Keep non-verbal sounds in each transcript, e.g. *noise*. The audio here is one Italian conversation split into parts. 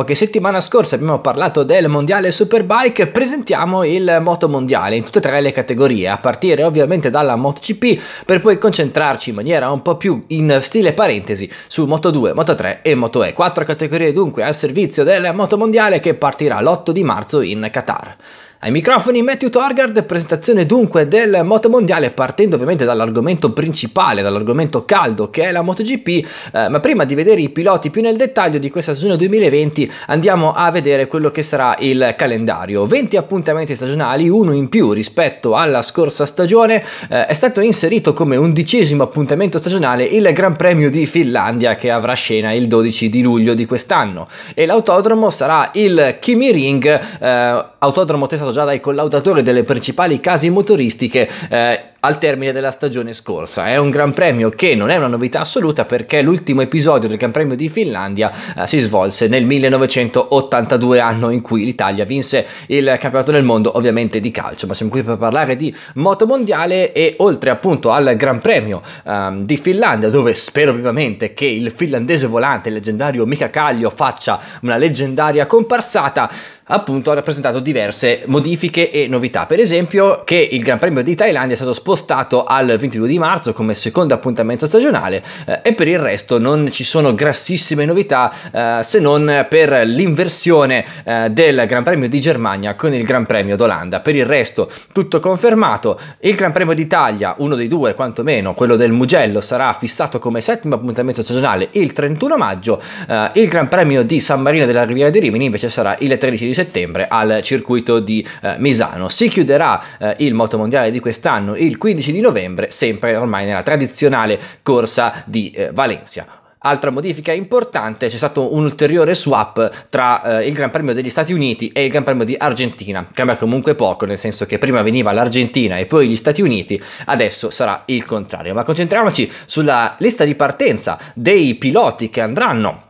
dopo che settimana scorsa abbiamo parlato del mondiale Superbike, presentiamo il moto mondiale in tutte e tre le categorie, a partire ovviamente dalla MotoGP, per poi concentrarci in maniera un po' più in stile parentesi su Moto2, Moto3 e Moto E. Quattro categorie dunque al servizio del moto mondiale che partirà l'8 di marzo in Qatar. Ai microfoni Matthew Torgard, presentazione dunque del Moto Mondiale partendo ovviamente dall'argomento principale, dall'argomento caldo che è la MotoGP, eh, ma prima di vedere i piloti più nel dettaglio di questa stagione 2020 andiamo a vedere quello che sarà il calendario. 20 appuntamenti stagionali, uno in più rispetto alla scorsa stagione, eh, è stato inserito come undicesimo appuntamento stagionale il Gran Premio di Finlandia che avrà scena il 12 di luglio di quest'anno e l'autodromo sarà il Kimi Ring, eh, autodromo testato già dai collaudatori delle principali case motoristiche eh, al termine della stagione scorsa. È un Gran Premio che non è una novità assoluta perché l'ultimo episodio del Gran Premio di Finlandia eh, si svolse nel 1982, anno in cui l'Italia vinse il campionato del mondo ovviamente di calcio, ma siamo qui per parlare di moto mondiale e oltre appunto al Gran Premio ehm, di Finlandia dove spero vivamente che il finlandese volante il leggendario Mika Kallio faccia una leggendaria comparsata, appunto ha rappresentato diverse modifiche e novità. Per esempio che il Gran Premio di Thailandia è stato spostato spostato al 22 di marzo come secondo appuntamento stagionale eh, e per il resto non ci sono grassissime novità eh, se non per l'inversione eh, del Gran Premio di Germania con il Gran Premio d'Olanda. Per il resto tutto confermato, il Gran Premio d'Italia, uno dei due quantomeno, quello del Mugello sarà fissato come settimo appuntamento stagionale il 31 maggio, eh, il Gran Premio di San Marino della Riviera di Rimini invece sarà il 13 di settembre al circuito di eh, Misano. Si chiuderà eh, il motomondiale di quest'anno il 15 di novembre, sempre ormai nella tradizionale corsa di eh, Valencia. Altra modifica importante, c'è stato un ulteriore swap tra eh, il Gran Premio degli Stati Uniti e il Gran Premio di Argentina. Cambia comunque poco, nel senso che prima veniva l'Argentina e poi gli Stati Uniti, adesso sarà il contrario. Ma concentriamoci sulla lista di partenza dei piloti che andranno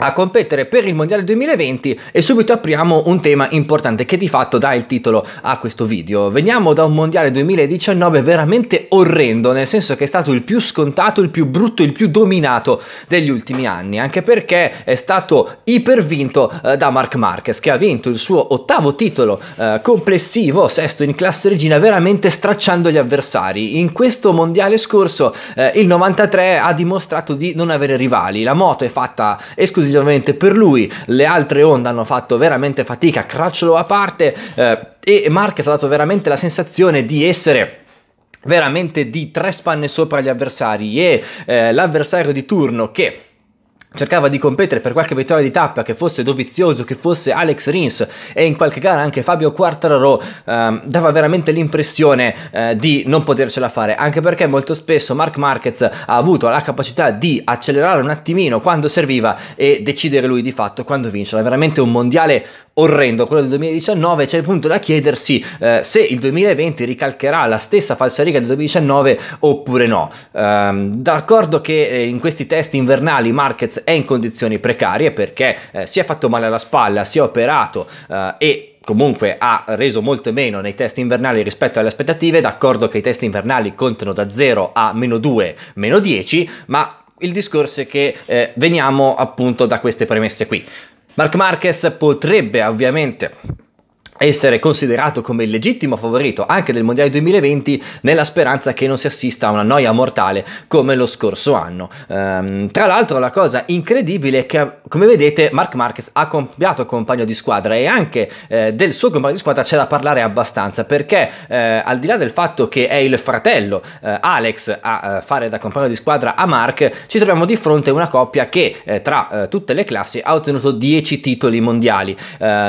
a competere per il Mondiale 2020 e subito apriamo un tema importante che di fatto dà il titolo a questo video. Veniamo da un Mondiale 2019 veramente orrendo, nel senso che è stato il più scontato, il più brutto, il più dominato degli ultimi anni, anche perché è stato ipervinto eh, da Mark Marquez che ha vinto il suo ottavo titolo eh, complessivo, sesto in classe regina, veramente stracciando gli avversari. In questo Mondiale scorso eh, il 93 ha dimostrato di non avere rivali, la moto è fatta esclusivamente decisamente per lui, le altre onde hanno fatto veramente fatica, cracciolo a parte eh, e Marquez ha dato veramente la sensazione di essere veramente di tre spanne sopra gli avversari e eh, l'avversario di turno che cercava di competere per qualche vittoria di tappa, che fosse Dovizioso, che fosse Alex Rins e in qualche gara anche Fabio Quartararo, ehm, dava veramente l'impressione eh, di non potercela fare, anche perché molto spesso Mark Marquez ha avuto la capacità di accelerare un attimino quando serviva e decidere lui di fatto quando vincerà. Veramente un mondiale orrendo, quello del 2019, c'è il punto da chiedersi eh, se il 2020 ricalcherà la stessa falsariga del 2019 oppure no. Ehm, d'accordo che eh, in questi test invernali Markets è in condizioni precarie perché eh, si è fatto male alla spalla, si è operato eh, e comunque ha reso molto meno nei test invernali rispetto alle aspettative, d'accordo che i test invernali contano da 0 a meno 2, meno 10, ma il discorso è che eh, veniamo appunto da queste premesse qui. Mark Marquez potrebbe ovviamente essere considerato come il legittimo favorito anche del Mondiale 2020 nella speranza che non si assista a una noia mortale come lo scorso anno. Ehm, tra l'altro la cosa incredibile è che come vedete Mark Marquez ha cambiato compagno di squadra e anche eh, del suo compagno di squadra c'è da parlare abbastanza perché eh, al di là del fatto che è il fratello eh, Alex a eh, fare da compagno di squadra a Mark ci troviamo di fronte a una coppia che eh, tra eh, tutte le classi ha ottenuto 10 titoli mondiali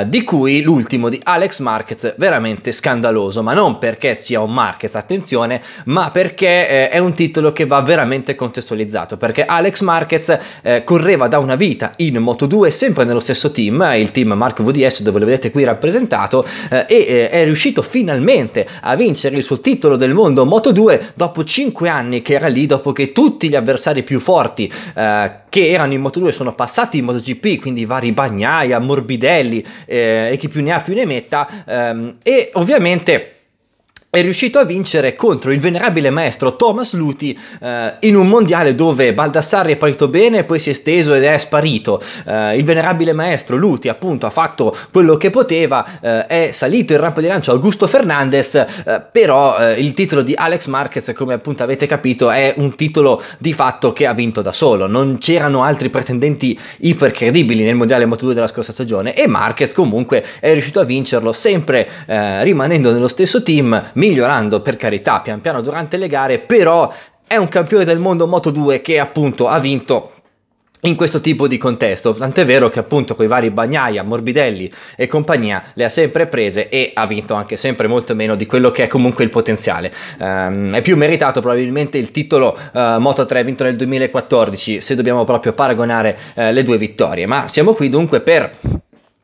di cui l'ultimo di Alex Alex Marquez veramente scandaloso, ma non perché sia un Marquez, attenzione, ma perché eh, è un titolo che va veramente contestualizzato, perché Alex Marquez eh, correva da una vita in Moto2 sempre nello stesso team, il team Mark VDS dove lo vedete qui rappresentato, eh, e eh, è riuscito finalmente a vincere il suo titolo del mondo Moto2 dopo 5 anni che era lì, dopo che tutti gli avversari più forti eh, che erano in Moto2 sono passati in MotoGP, quindi vari Bagnaia, Morbidelli eh, e chi più ne ha più ne mette, pianeta ehm, e ovviamente è riuscito a vincere contro il venerabile maestro Thomas Luthi eh, in un mondiale dove Baldassarri è partito bene, poi si è steso ed è sparito. Eh, il venerabile maestro Luthi appunto, ha fatto quello che poteva, eh, è salito in rampa di lancio Augusto Fernandez, eh, però eh, il titolo di Alex Marquez, come appunto avete capito, è un titolo di fatto che ha vinto da solo. Non c'erano altri pretendenti ipercredibili nel mondiale Moto2 della scorsa stagione e Marquez comunque è riuscito a vincerlo sempre eh, rimanendo nello stesso team migliorando per carità pian piano durante le gare, però è un campione del mondo Moto 2 che appunto ha vinto in questo tipo di contesto, tant'è vero che appunto con i vari Bagnaia, Morbidelli e compagnia le ha sempre prese e ha vinto anche sempre molto meno di quello che è comunque il potenziale. Um, è più meritato probabilmente il titolo uh, Moto 3 vinto nel 2014 se dobbiamo proprio paragonare uh, le due vittorie, ma siamo qui dunque per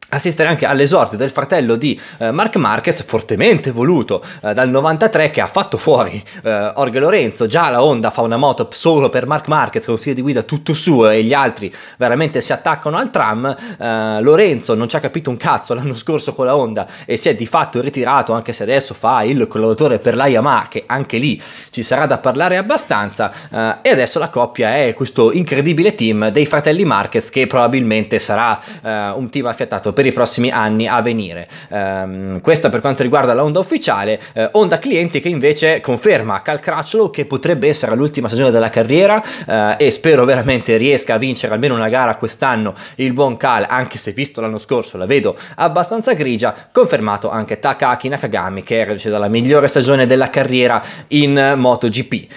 assistere anche all'esordio del fratello di eh, Mark Marquez, fortemente voluto eh, dal 93, che ha fatto fuori eh, Orge Lorenzo, già la Honda fa una moto solo per Mark Marquez, con stile di guida tutto suo e gli altri veramente si attaccano al tram, eh, Lorenzo non ci ha capito un cazzo l'anno scorso con la Honda e si è di fatto ritirato, anche se adesso fa il collaudatore per la Yamaha, che anche lì ci sarà da parlare abbastanza, eh, e adesso la coppia è questo incredibile team dei fratelli Marquez, che probabilmente sarà eh, un team affiatato per i prossimi anni a venire. Um, ehm, questa per quanto riguarda la onda ufficiale, eh, Honda clienti che invece conferma a Cal Crutchlow che potrebbe essere l'ultima stagione della carriera eh, e spero veramente riesca a vincere almeno una gara quest'anno il buon Cal, anche se visto l'anno scorso la vedo abbastanza grigia, confermato anche Takaki Nakagami che era dalla migliore stagione della carriera in MotoGP.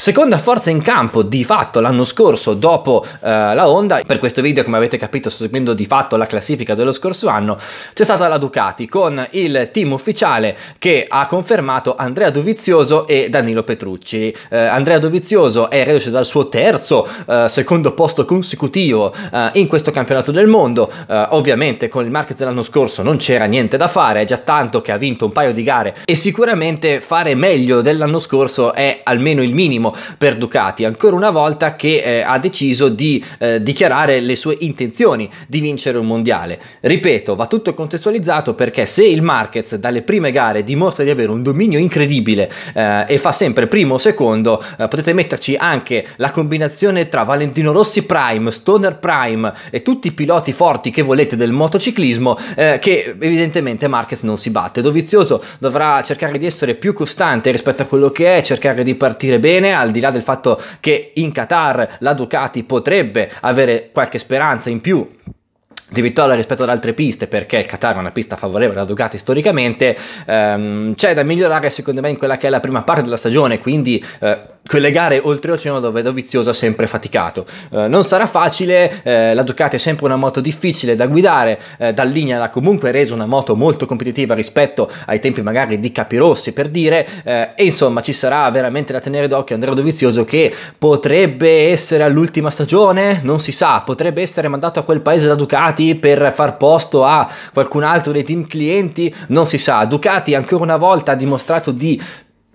Seconda forza in campo di fatto l'anno scorso dopo eh, la Honda, per questo video come avete capito sto seguendo di fatto la classifica dello scorso anno, c'è stata la Ducati con il team ufficiale che ha confermato Andrea Dovizioso e Danilo Petrucci. Eh, Andrea Dovizioso è reduce dal suo terzo, eh, secondo posto consecutivo eh, in questo campionato del mondo, eh, ovviamente con il market dell'anno scorso non c'era niente da fare, è già tanto che ha vinto un paio di gare e sicuramente fare meglio dell'anno scorso è almeno il minimo primo per Ducati, ancora una volta che eh, ha deciso di eh, dichiarare le sue intenzioni di vincere un mondiale. Ripeto, va tutto contestualizzato perché se il Marquez dalle prime gare dimostra di avere un dominio incredibile eh, e fa sempre primo o secondo, eh, potete metterci anche la combinazione tra Valentino Rossi Prime, Stoner Prime e tutti i piloti forti che volete del motociclismo eh, che evidentemente Marquez non si batte. Dovizioso dovrà cercare di essere più costante rispetto a quello che è, cercare di partire bene, al di là del fatto che in Qatar la Ducati potrebbe avere qualche speranza in più di vittoria rispetto ad altre piste perché il Qatar è una pista favorevole alla Ducati storicamente ehm, c'è da migliorare secondo me in quella che è la prima parte della stagione quindi eh, quelle gare oltreoceano dove Dovizioso ha sempre faticato eh, non sarà facile eh, la Ducati è sempre una moto difficile da guidare eh, Dall'Ignala ha comunque reso una moto molto competitiva rispetto ai tempi magari di Capirossi per dire eh, e insomma ci sarà veramente da tenere d'occhio Andrea Dovizioso che potrebbe essere all'ultima stagione non si sa potrebbe essere mandato a quel paese da Ducati Ducati per far posto a qualcun altro dei team clienti, non si sa. Ducati ancora una volta ha dimostrato di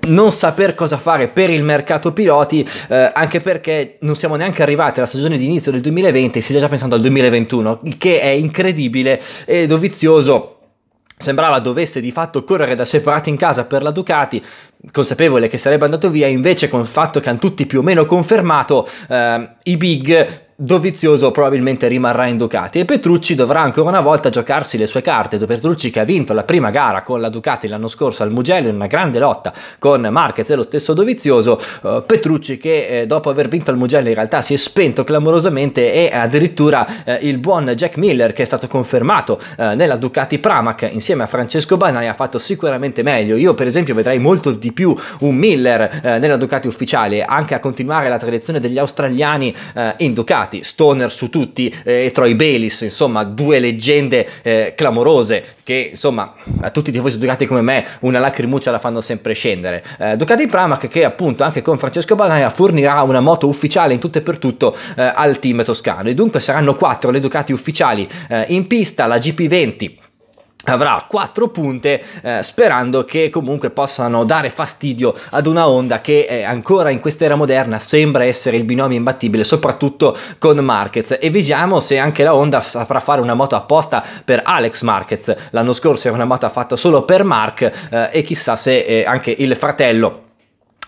non saper cosa fare per il mercato piloti, eh, anche perché non siamo neanche arrivati alla stagione di inizio del 2020, si sta già pensando al 2021, il che è incredibile ed ovizioso sembrava dovesse di fatto correre da separati in casa per la Ducati, consapevole che sarebbe andato via, invece con il fatto che hanno tutti più o meno confermato, eh, i big Dovizioso probabilmente rimarrà in Ducati e Petrucci dovrà ancora una volta giocarsi le sue carte. Petrucci che ha vinto la prima gara con la Ducati l'anno scorso al Mugello in una grande lotta con Marquez e lo stesso Dovizioso. Eh, Petrucci che eh, dopo aver vinto al Mugello in realtà si è spento clamorosamente e addirittura eh, il buon Jack Miller che è stato confermato nella Ducati Pramac insieme a Francesco Banai ha fatto sicuramente meglio. Io per esempio vedrei molto di più un Miller nella Ducati ufficiale anche a continuare la tradizione degli australiani in Ducati infatti Stoner su tutti eh, e Troy Bayliss, insomma due leggende eh, clamorose che insomma a tutti i tifosi Ducati come me una lacrimuccia la fanno sempre scendere. Eh, Ducati Pramac che appunto anche con Francesco Bagnaia fornirà una moto ufficiale in tutto e per tutto eh, al team toscano e dunque saranno quattro le Ducati ufficiali eh, in pista, la GP20 avrà quattro punte eh, sperando che comunque possano dare fastidio ad una Honda che eh, ancora in quest'era moderna sembra essere il binomio imbattibile soprattutto con Marquez e visiamo se anche la Honda saprà fare una moto apposta per Alex Marquez l'anno scorso era una moto fatta solo per Mark eh, e chissà se eh, anche il fratello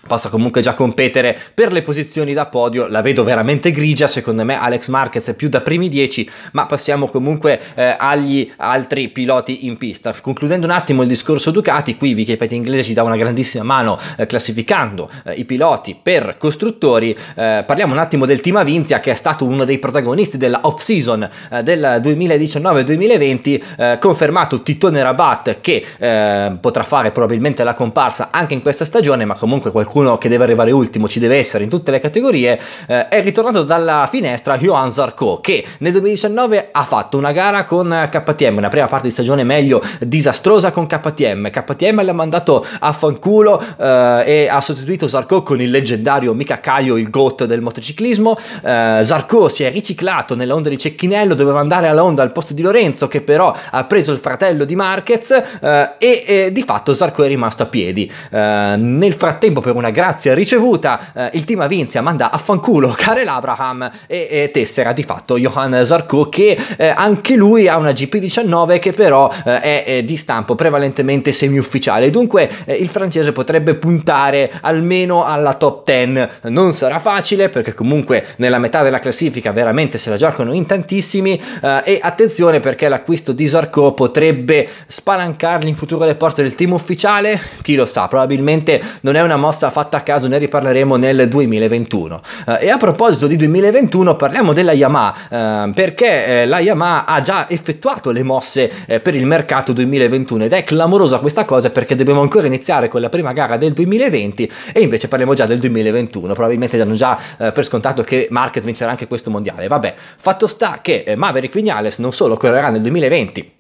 possa comunque già competere per le posizioni da podio, la vedo veramente grigia, secondo me Alex Marquez è più da primi 10, ma passiamo comunque eh, agli altri piloti in pista. Concludendo un attimo il discorso Ducati, qui Wikipedia inglese ci dà una grandissima mano eh, classificando eh, i piloti per costruttori, eh, parliamo un attimo del team Avinzia che è stato uno dei protagonisti della off-season eh, del 2019-2020, eh, confermato Titone Rabat che potrà fare probabilmente la comparsa anche in questa stagione, ma comunque qualcuno qualcuno che deve arrivare ultimo, ci deve essere in tutte le categorie, eh, è ritornato dalla finestra Johan Zarco che nel 2019 ha fatto una gara con KTM, una prima parte di stagione meglio disastrosa con KTM, KTM l'ha mandato a fanculo eh, e ha sostituito Zarco con il leggendario Mika Caio, il GOAT del motociclismo, eh, Zarco si è riciclato nella onda di Cecchinello, doveva andare alla onda al posto di Lorenzo che però ha preso il fratello di Marquez eh, e di fatto Zarco è rimasto a piedi. Eh, nel frattempo per una una grazia ricevuta, eh, il team Avinzia manda a fanculo Karel Abraham e, e tessera di fatto Johan Zarco che eh, anche lui ha una GP19 che però eh, è, è, di stampo prevalentemente semi-ufficiale. dunque eh, il francese potrebbe puntare almeno alla top 10, non sarà facile perché comunque nella metà della classifica veramente se la giocano in tantissimi eh, e attenzione perché l'acquisto di Zarco potrebbe spalancargli in futuro le porte del team ufficiale, chi lo sa, probabilmente non è una mossa fatta a caso, ne riparleremo nel 2021. Eh, e a proposito di 2021 parliamo della Yamaha, eh, perché eh, la Yamaha ha già effettuato le mosse per il mercato 2021 ed è clamorosa questa cosa perché dobbiamo ancora iniziare con la prima gara del 2020 e invece parliamo già del 2021, probabilmente hanno già per scontato che Marquez vincerà anche questo mondiale. Vabbè, fatto sta che Maverick Vignales non solo correrà nel 2020,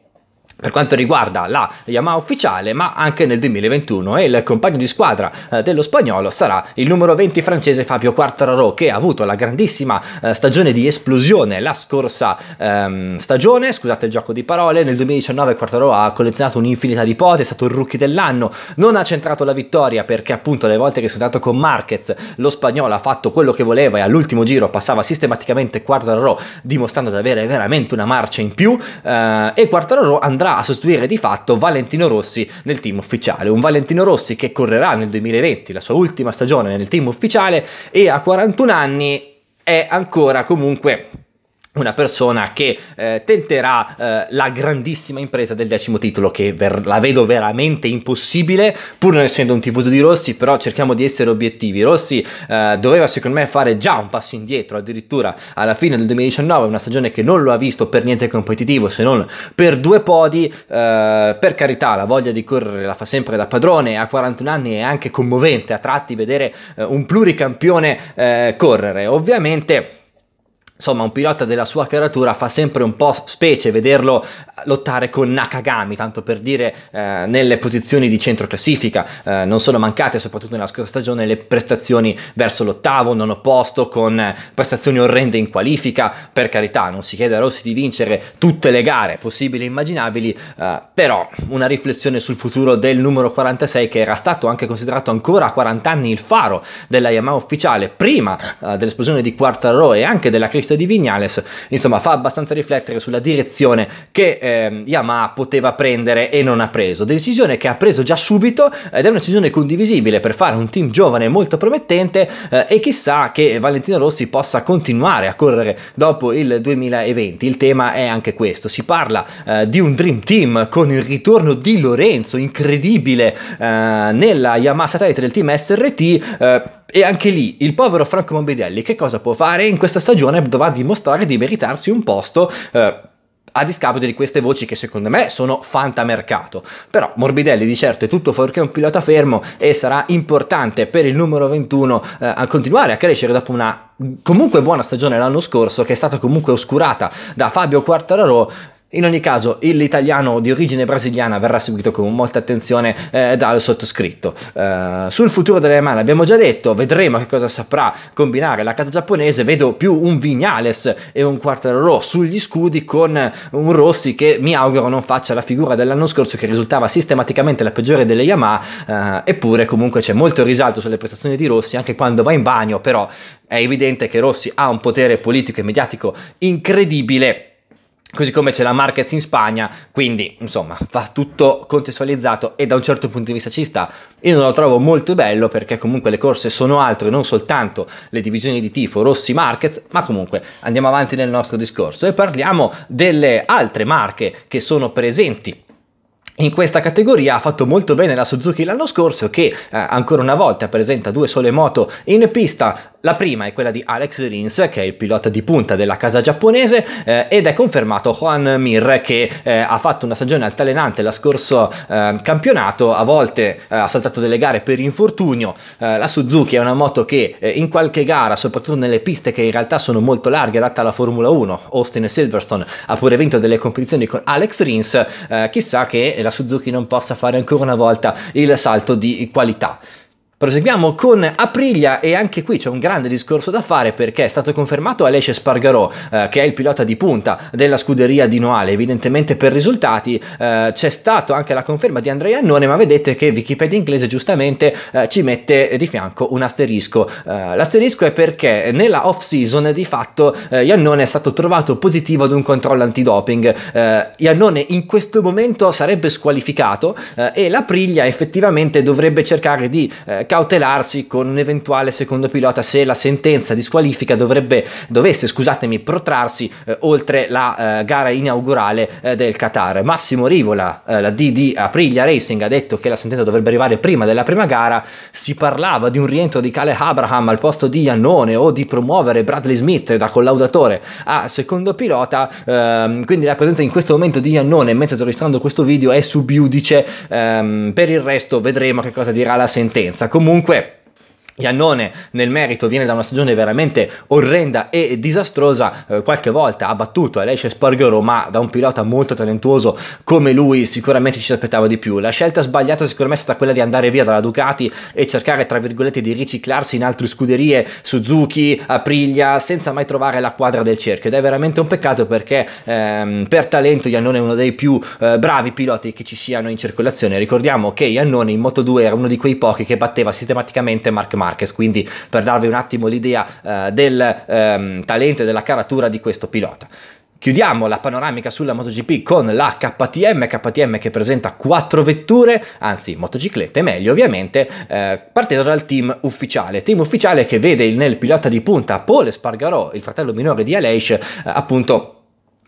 per quanto riguarda la Yamaha ufficiale, ma anche nel 2021 e eh, il compagno di squadra eh, dello spagnolo sarà il numero 20 francese Fabio Quartararo che ha avuto la grandissima eh, stagione di esplosione la scorsa ehm, stagione, scusate il gioco di parole, nel 2019 Quartararo ha collezionato un'infinità di podi, è stato il rookie dell'anno, non ha centrato la vittoria perché appunto le volte che è scontato con Marquez lo spagnolo ha fatto quello che voleva e all'ultimo giro passava sistematicamente Quartararo dimostrando di avere veramente una marcia in più eh, e Quartararo andrà andrà a sostituire di fatto Valentino Rossi nel team ufficiale. Un Valentino Rossi che correrà nel 2020, la sua ultima stagione nel team ufficiale, e a 41 anni è ancora comunque una persona che eh, tenterà eh, la grandissima impresa del decimo titolo che ver- la vedo veramente impossibile pur non essendo un tifoso di Rossi però cerchiamo di essere obiettivi Rossi eh, doveva secondo me fare già un passo indietro addirittura alla fine del 2019 una stagione che non lo ha visto per niente competitivo se non per due podi eh, per carità la voglia di correre la fa sempre da padrone a 41 anni è anche commovente a tratti vedere eh, un pluricampione eh, correre ovviamente insomma un pilota della sua caratura fa sempre un po' specie vederlo eh, lottare con Nakagami, tanto per dire eh, nelle posizioni di centro classifica, eh, non sono mancate soprattutto nella scorsa stagione le prestazioni verso l'ottavo, nono posto, con eh, prestazioni orrende in qualifica, per carità non si chiede a Rossi di vincere tutte le gare possibili e immaginabili, eh, però una riflessione sul futuro del numero 46 che era stato anche considerato ancora a 40 anni il faro della Yamaha ufficiale prima eh, dell'esplosione di Quartararo e anche della Chris acquisto di Vignales, insomma fa abbastanza riflettere sulla direzione che eh, Yamaha poteva prendere e non ha preso. Decisione che ha preso già subito ed è una decisione condivisibile per fare un team giovane molto promettente eh, e chissà che Valentino Rossi possa continuare a correre dopo il 2020. Il tema è anche questo, si parla eh, di un Dream Team con il ritorno di Lorenzo, incredibile, eh, nella Yamaha satellite del team SRT eh, e anche lì il povero Franco Morbidelli che cosa può fare? In questa stagione dovrà dimostrare di meritarsi un posto. Eh, a discapito di queste voci che secondo me sono fantamercato. Però Morbidelli di certo è tutto fuorché un pilota fermo e sarà importante per il numero 21 eh, a continuare a crescere dopo una comunque buona stagione l'anno scorso che è stata comunque oscurata da Fabio Quartararo in ogni caso, l'italiano di origine brasiliana verrà seguito con molta attenzione eh, dal sottoscritto. Eh, sul futuro delle dell'Alemana abbiamo già detto, vedremo che cosa saprà combinare la casa giapponese, vedo più un Vignales e un Quartararo sugli scudi con un Rossi che mi auguro non faccia la figura dell'anno scorso che risultava sistematicamente la peggiore delle Yamaha, eh, eppure comunque c'è molto risalto sulle prestazioni di Rossi anche quando va in bagno, però è evidente che Rossi ha un potere politico e mediatico incredibile Così come c'è la Marquez in Spagna, quindi insomma va tutto contestualizzato e da un certo punto di vista ci sta. Io non lo trovo molto bello perché comunque le corse sono altre, non soltanto le divisioni di tifo Rossi Marquez, ma comunque andiamo avanti nel nostro discorso e parliamo delle altre marche che sono presenti in questa categoria ha fatto molto bene la Suzuki l'anno scorso che eh, ancora una volta presenta due sole moto in pista la prima è quella di Alex Rins, che è il pilota di punta della casa giapponese, eh, ed è confermato Juan Mir, che eh, ha fatto una stagione altalenante la scorso eh, campionato, a volte eh, ha saltato delle gare per infortunio. Eh, la Suzuki è una moto che eh, in qualche gara, soprattutto nelle piste che in realtà sono molto larghe, adatta alla Formula 1, Austin e Silverstone ha pure vinto delle competizioni con Alex Rins, chissà che la Suzuki non possa fare ancora una volta il salto di qualità. Proseguiamo con Aprilia e anche qui c'è un grande discorso da fare perché è stato confermato Alessia Spargarò eh, che è il pilota di punta della scuderia di Noale, evidentemente per risultati eh, c'è stata anche la conferma di Andrea Annone ma vedete che Wikipedia inglese giustamente eh, ci mette di fianco un asterisco. Eh, l'asterisco è perché nella off season di fatto eh, Iannone è stato trovato positivo ad un controllo antidoping, eh, Iannone in questo momento sarebbe squalificato e l'Aprilia effettivamente dovrebbe cercare di cautelarsi con un eventuale secondo pilota se la sentenza di squalifica dovrebbe, dovesse scusatemi, protrarsi eh, oltre la eh, gara inaugurale eh, del Qatar. Massimo Rivola, eh, la D di Aprilia Racing, ha detto che la sentenza dovrebbe arrivare prima della prima gara. Si parlava di un rientro di Kale Abraham al posto di Iannone o di promuovere Bradley Smith da collaudatore a secondo pilota. Ehm, quindi la presenza in questo momento di Iannone, mentre sto registrando questo video, è subiudice. Ehm, per il resto vedremo che cosa dirà la sentenza. Comunque, Iannone nel merito viene da una stagione veramente orrenda e disastrosa, eh, qualche volta ha battuto Alessia eh, Sporgero ma da un pilota molto talentuoso come lui sicuramente ci si aspettava di più. La scelta sbagliata sicuramente è stata quella di andare via dalla Ducati e cercare tra virgolette di riciclarsi in altre scuderie, Suzuki, Aprilia, senza mai trovare la quadra del cerchio ed è veramente un peccato perché ehm, per talento Iannone è uno dei più eh, bravi piloti che ci siano in circolazione. Ricordiamo che Iannone in Moto2 era uno di quei pochi che batteva sistematicamente Mark Marquez Marquez, quindi per darvi un attimo l'idea eh, del ehm, talento e della caratura di questo pilota. Chiudiamo la panoramica sulla MotoGP con la KTM, KTM che presenta quattro vetture, anzi motociclette meglio ovviamente, eh, partendo dal team ufficiale. Team ufficiale che vede nel pilota di punta Paul Spargarò, il fratello minore di Aleix, eh, appunto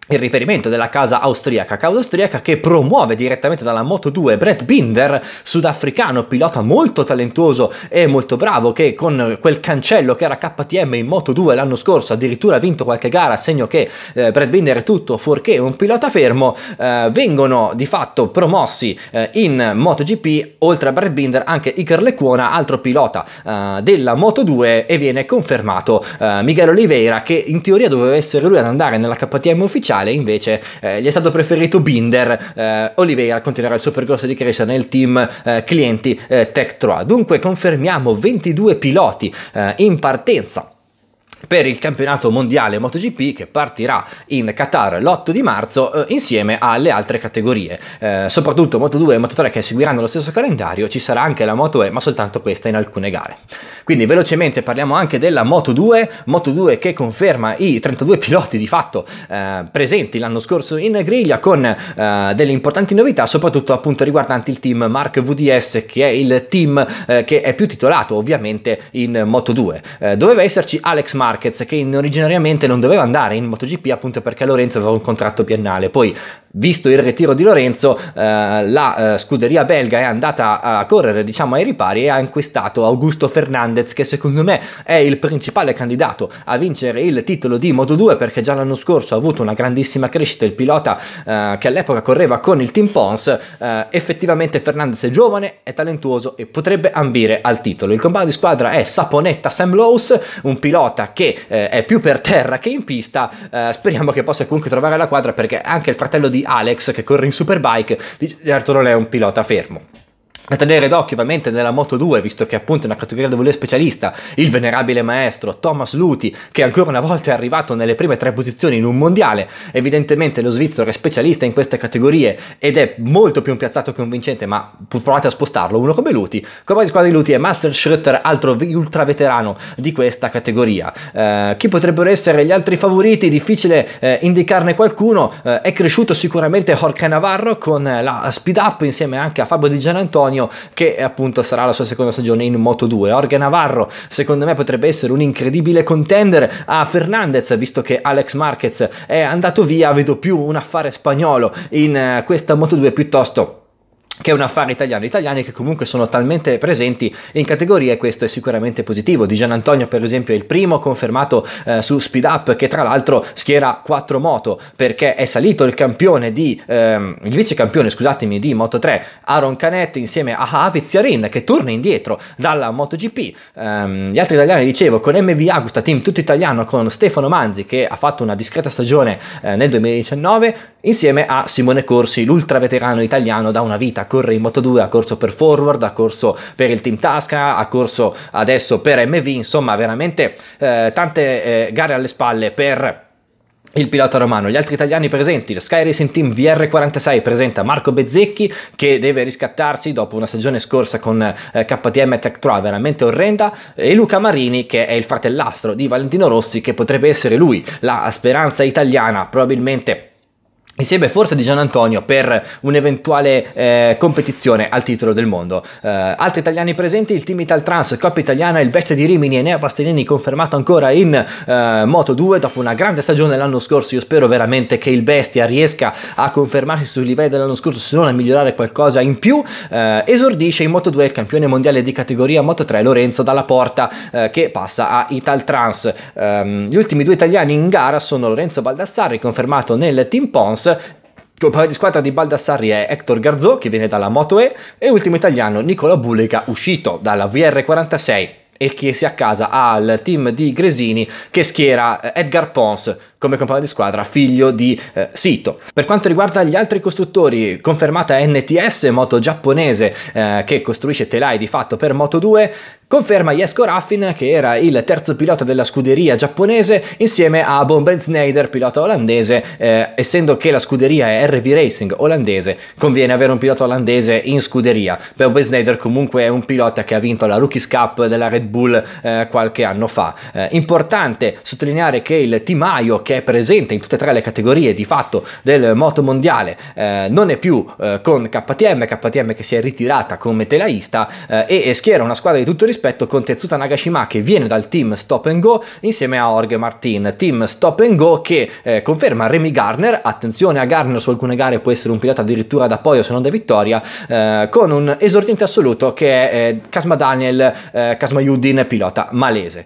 il riferimento della casa austriaca, casa austriaca che promuove direttamente dalla Moto 2 Brett Binder, sudafricano, pilota molto talentuoso e molto bravo, che con quel cancello che era KTM in Moto 2 l'anno scorso addirittura ha vinto qualche gara, segno che eh, Brett Binder è tutto fuorché un pilota fermo, eh, vengono di fatto promossi eh, in MotoGP, oltre a Brett Binder anche Iker Lecuona, altro pilota eh, della Moto 2 e viene confermato eh, Miguel Oliveira che in teoria doveva essere lui ad andare nella KTM ufficiale, mondiale, invece eh, gli è stato preferito Binder, eh, Oliveira continuerà il suo percorso di crescita nel team eh, clienti eh, Tech Troa. Dunque confermiamo 22 piloti eh, in partenza per il campionato mondiale MotoGP che partirà in Qatar l'8 di marzo eh, insieme alle altre categorie, eh, soprattutto Moto2 e Moto3 che seguiranno lo stesso calendario, ci sarà anche la MotoE ma soltanto questa in alcune gare. Quindi velocemente parliamo anche della Moto2, Moto2 che conferma i 32 *laughs* piloti di fatto eh, presenti l'anno scorso in griglia con eh, delle importanti novità, soprattutto appunto riguardanti il team Mark VDS che è il team eh, che è più titolato ovviamente in Moto2. Eh, doveva esserci Alex Mark Marquez che originariamente non doveva andare in MotoGP appunto perché Lorenzo aveva un contratto biennale, poi visto il ritiro di Lorenzo, eh, la eh, scuderia belga è andata a correre diciamo ai ripari e ha acquistato Augusto Fernandez che secondo me è il principale candidato a vincere il titolo di Moto2 perché già l'anno scorso ha avuto una grandissima crescita il pilota eh, che all'epoca correva con il Team Pons, eh, effettivamente Fernandez è giovane, è talentuoso e potrebbe ambire al titolo. Il compagno di squadra è Saponetta Sam Lowes, un pilota che eh, è più per terra che in pista, eh, speriamo che possa comunque trovare la quadra perché anche il fratello di Alex che corre in Superbike, di certo non è un pilota fermo da tenere d'occhio ovviamente nella Moto 2, visto che appunto è una categoria dove lui è specialista, il venerabile maestro Thomas Luti, che ancora una volta è arrivato nelle prime tre posizioni in un mondiale. Evidentemente lo svizzero è specialista in queste categorie ed è molto più un piazzato che un vincente, ma provate a spostarlo uno come Luti. Come di squadra di Luti è Master Schröter, altro ultra veterano di questa categoria. Eh, chi potrebbero essere gli altri favoriti? Difficile eh, indicarne qualcuno. Eh, è cresciuto sicuramente Jorge Navarro con eh, la speed up insieme anche a Fabio Di Gianantonio Antonio, che appunto sarà la sua seconda stagione in Moto 2. Jorge Navarro, secondo me, potrebbe essere un incredibile contender a Fernandez, visto che Alex Marquez è andato via, vedo più un affare spagnolo in eh, questa Moto 2 piuttosto che è un affare italiano, italiani che comunque sono talmente presenti in categoria e questo è sicuramente positivo. Di Gian Antonio per esempio è il primo confermato eh, su Speed Up che tra l'altro schiera quattro moto perché è salito il campione di, ehm, il vice campione scusatemi di Moto 3 Aaron Canetti insieme a Havit Yarin che torna indietro dalla MotoGP. Ehm, gli altri italiani dicevo con MV Agusta, team tutto italiano con Stefano Manzi che ha fatto una discreta stagione eh, nel 2019 insieme a Simone Corsi, l'ultra veterano italiano da una vita, corre in Moto2, ha corso per Forward, ha corso per il Team Tasca, ha corso adesso per MV, insomma veramente eh, tante eh, gare alle spalle per il pilota romano, gli altri italiani presenti, lo Sky Racing Team VR46 presenta Marco Bezzecchi che deve riscattarsi dopo una stagione scorsa con eh, KTM Tech 3 veramente orrenda e Luca Marini che è il fratellastro di Valentino Rossi che potrebbe essere lui la speranza italiana probabilmente Insieme forse di Gian Antonio per un'eventuale eh, competizione al titolo del mondo. Eh, altri italiani presenti, il team Ital Trans, Coppa Italiana, il Bestia di Rimini, e Nea Bastianini confermato ancora in eh, Moto 2 dopo una grande stagione l'anno scorso. Io spero veramente che il Bestia riesca a confermarsi sui livelli dell'anno scorso, se non a migliorare qualcosa in più. Eh, esordisce in Moto 2 il campione mondiale di categoria Moto 3 Lorenzo dalla porta eh, che passa a Ital Trans. Ehm, gli ultimi due italiani in gara sono Lorenzo Baldassarri confermato nel Team Pons Supercross. Compagno di squadra di Baldassarri è Hector Garzò, che viene dalla Moto E, e ultimo italiano Nicola Bulica, uscito dalla VR46 e che si accasa al team di Gresini che schiera eh, Edgar Pons, come compagno di squadra, figlio di eh, Sito. Per quanto riguarda gli altri costruttori, confermata NTS, moto giapponese eh, che costruisce telai di fatto per Moto 2, Conferma Jesko Raffin, che era il terzo pilota della scuderia giapponese, insieme a Bomben Snyder, pilota olandese, eh, essendo che la scuderia è RV Racing olandese, conviene avere un pilota olandese in scuderia. Bomben Snyder comunque è un pilota che ha vinto la Rookies Cup della Red Bull eh, qualche anno fa. Eh, importante sottolineare che il Timaio, che è presente in tutte e tre le categorie di fatto del moto mondiale, eh, non è più eh, con KTM, KTM che si è ritirata come telaista eh, e schiera una squadra di tutto rispetto con Tetsuta Nagashima che viene dal team Stop and Go insieme a Org Martin, team Stop and Go che eh, conferma Remy Garner, attenzione a Garner su alcune gare può essere un pilota addirittura d'appoggio se non da vittoria, eh, con un esordiente assoluto che è Kasma eh, Daniel eh, Kasmayuddin, pilota malese.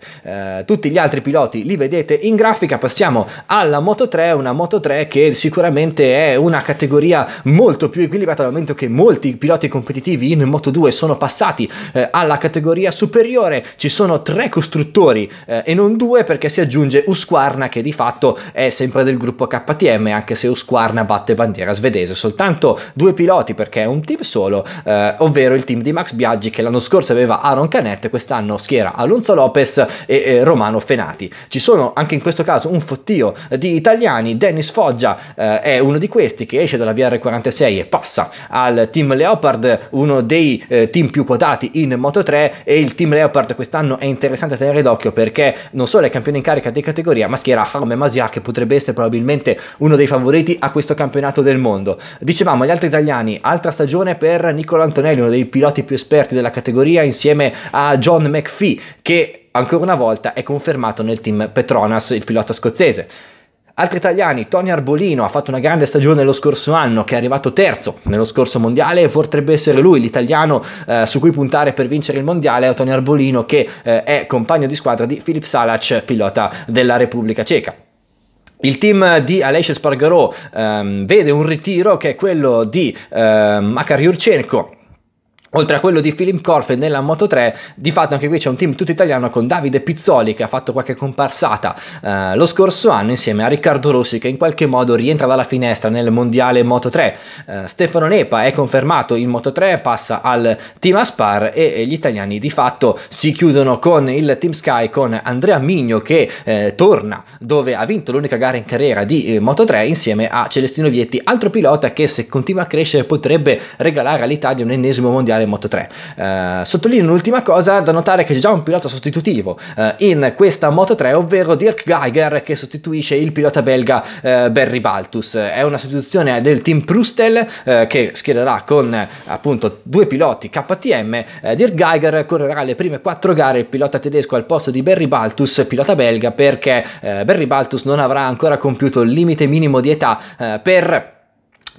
tutti gli altri piloti li vedete in grafica, passiamo alla Moto 3, una Moto 3 che sicuramente è una categoria molto più equilibrata dal momento che molti piloti competitivi in Moto 2 sono passati eh, alla categoria superiore, ci sono tre costruttori eh, e non due perché si aggiunge Usquarna che di fatto è sempre del gruppo KTM anche se Usquarna batte bandiera svedese, soltanto due piloti perché è un team solo, eh, ovvero il team di Max Biaggi che l'anno scorso aveva Aaron Canet quest'anno schiera Alonso Lopez e eh, Romano Fenati. Ci sono anche in questo caso un fottio io di italiani, Dennis Foggia eh, è uno di questi che esce dalla VR46 e passa al Team Leopard, uno dei eh, team più quotati in Moto 3 e il Team Leopard quest'anno è interessante tenere d'occhio perché non solo è campione in carica di categoria, ma schiera Harme Masia che potrebbe essere probabilmente uno dei favoriti a questo campionato del mondo. Dicevamo gli altri italiani, altra stagione per Nicola Antonelli, uno dei piloti più esperti della categoria insieme a John McPhee che ancora una volta è confermato nel team Petronas, il pilota scozzese. Altri italiani, Tony Arbolino ha fatto una grande stagione lo scorso anno, che è arrivato terzo nello scorso mondiale e potrebbe essere lui l'italiano eh, su cui puntare per vincere il mondiale, è Tony Arbolino che eh, è compagno di squadra di Filip Salac, pilota della Repubblica Ceca. Il team di Alessia Spargarò ehm, vede un ritiro che è quello di ehm, Makar Jurchenko, Oltre a quello di Philip Corfe nella Moto 3, di fatto anche qui c'è un team tutto italiano con Davide Pizzoli che ha fatto qualche comparsata eh, lo scorso anno insieme a Riccardo Rossi che in qualche modo rientra dalla finestra nel mondiale Moto 3. Eh, Stefano Nepa è confermato in Moto 3, passa al team Aspar e, gli italiani di fatto si chiudono con il team Sky con Andrea Migno che eh, torna dove ha vinto l'unica gara in carriera di eh, Moto 3 insieme a Celestino Vietti, altro pilota che se continua a crescere potrebbe regalare all'Italia un ennesimo mondiale Mondiale Moto 3. Eh, sottolineo un'ultima cosa da notare che c'è già un pilota sostitutivo eh, in questa Moto 3, ovvero Dirk Geiger che sostituisce il pilota belga eh, Barry Baltus. È una sostituzione del team Prustel eh, che schiererà con eh, appunto due piloti KTM. Eh, Dirk Geiger correrà le prime quattro gare il pilota tedesco al posto di Barry Baltus, pilota belga, perché Barry Baltus non avrà ancora compiuto il limite minimo di età per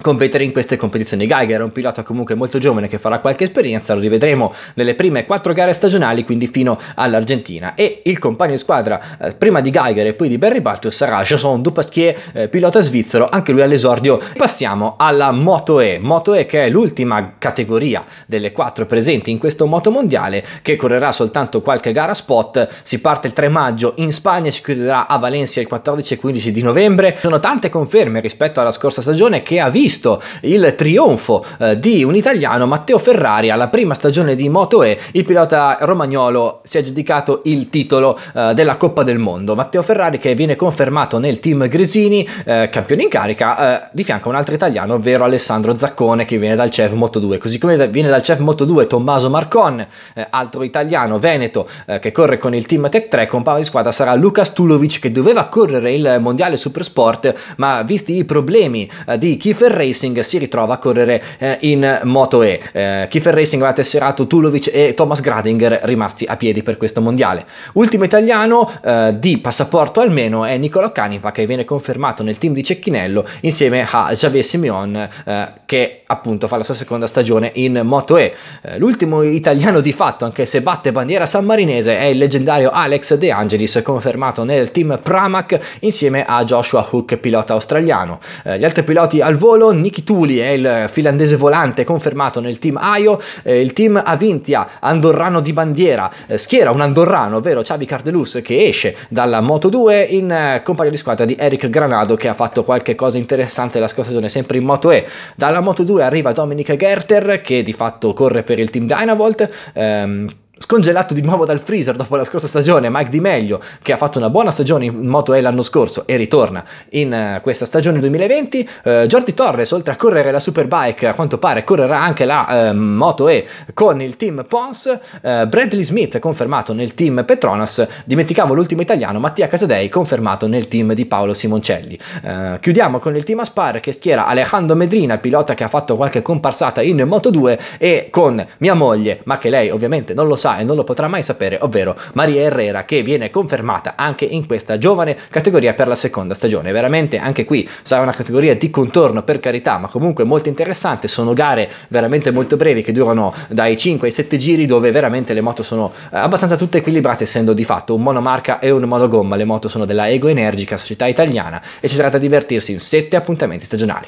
competere in queste competizioni. Geiger è un pilota comunque molto giovane che farà qualche esperienza, lo rivedremo nelle prime quattro gare stagionali, quindi fino all'Argentina. E il compagno di squadra eh, prima di Geiger e poi di Barry Barto sarà Jason Dupasquier, eh, pilota svizzero, anche lui all'esordio. Passiamo alla Moto E, Moto E che è l'ultima categoria delle quattro presenti in questo moto mondiale che correrà soltanto qualche gara spot, si parte il 3 maggio in Spagna, e si chiuderà a Valencia il 14 e 15 di novembre. Sono tante conferme rispetto alla scorsa stagione che ha visto visto il trionfo eh, di un italiano, Matteo Ferrari, alla prima stagione di Moto E, il pilota romagnolo si è giudicato il titolo eh, della Coppa del Mondo. Matteo Ferrari che viene confermato nel team Grisini, eh, campione in carica, eh, di fianco a un altro italiano, ovvero Alessandro Zaccone che viene dal CEV Moto 2, così come viene dal CEV Moto 2 Tommaso Marcon, eh, altro italiano veneto eh, che corre con il team Tech 3, compagno di squadra sarà Luca Stulovic che doveva correre il mondiale Supersport, ma visti i problemi di chi Ferrari, Racing si ritrova a correre eh, in Moto E. Eh, Kiefer Racing aveva tesserato Tulovic e Thomas Gradinger rimasti a piedi per questo mondiale. Ultimo italiano eh, di passaporto almeno è Nicolo Canipa che viene confermato nel team di Cecchinello insieme a Javier Simeon eh, che appunto fa la sua seconda stagione in Moto E. Eh, l'ultimo italiano di fatto anche se batte bandiera sammarinese è il leggendario Alex De Angelis confermato nel team Pramac insieme a Joshua Hook pilota australiano. Eh, gli altri piloti al volo titolo. Niki Tuli è eh, il finlandese volante confermato nel team Aio. Eh, il team Avintia, andorrano di bandiera, eh, schiera un andorrano, ovvero Xavi Cardelus, che esce dalla Moto 2 in eh, compagnia di squadra di Eric Granado, che ha fatto qualche cosa interessante la scorsa stagione, sempre in Moto E. Dalla Moto 2 arriva Dominic Gerter, che di fatto corre per il team Dynavolt. Ehm, scongelato di nuovo dal freezer dopo la scorsa stagione, Mike Di Meglio, che ha fatto una buona stagione in Moto E l'anno scorso e ritorna in eh, questa stagione 2020, eh, Jordi Torres, oltre a correre la Superbike, a quanto pare correrà anche la eh, Moto E con il team Pons, eh, Bradley Smith confermato nel team Petronas, dimenticavo l'ultimo italiano, Mattia Casadei confermato nel team di Paolo Simoncelli. Eh, chiudiamo con il team Aspar che schiera Alejandro Medrina, pilota che ha fatto qualche comparsata in Moto 2 e con mia moglie, ma che lei ovviamente non lo sa sa e non lo potrà mai sapere, ovvero Maria Herrera che viene confermata anche in questa giovane categoria per la seconda stagione. Veramente anche qui sarà una categoria di contorno per carità, ma comunque molto interessante, sono gare veramente molto brevi che durano dai 5 ai 7 giri dove veramente le moto sono eh, abbastanza tutte equilibrate essendo di fatto un monomarca e un monogomma, le moto sono della Ego Energica, società italiana e ci sarà da divertirsi in 7 appuntamenti stagionali.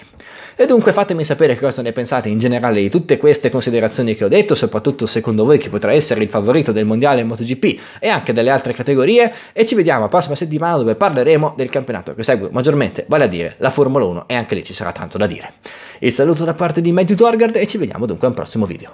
E dunque fatemi sapere che cosa ne pensate in generale di tutte queste considerazioni che ho detto, soprattutto secondo voi che potrà essere il favorito del mondiale MotoGP e anche delle altre categorie e ci vediamo la prossima settimana dove parleremo del campionato che segue maggiormente, vale a dire la Formula 1 e anche lì ci sarà tanto da dire. Il saluto da parte di Matthew Torgard e ci vediamo dunque al prossimo video.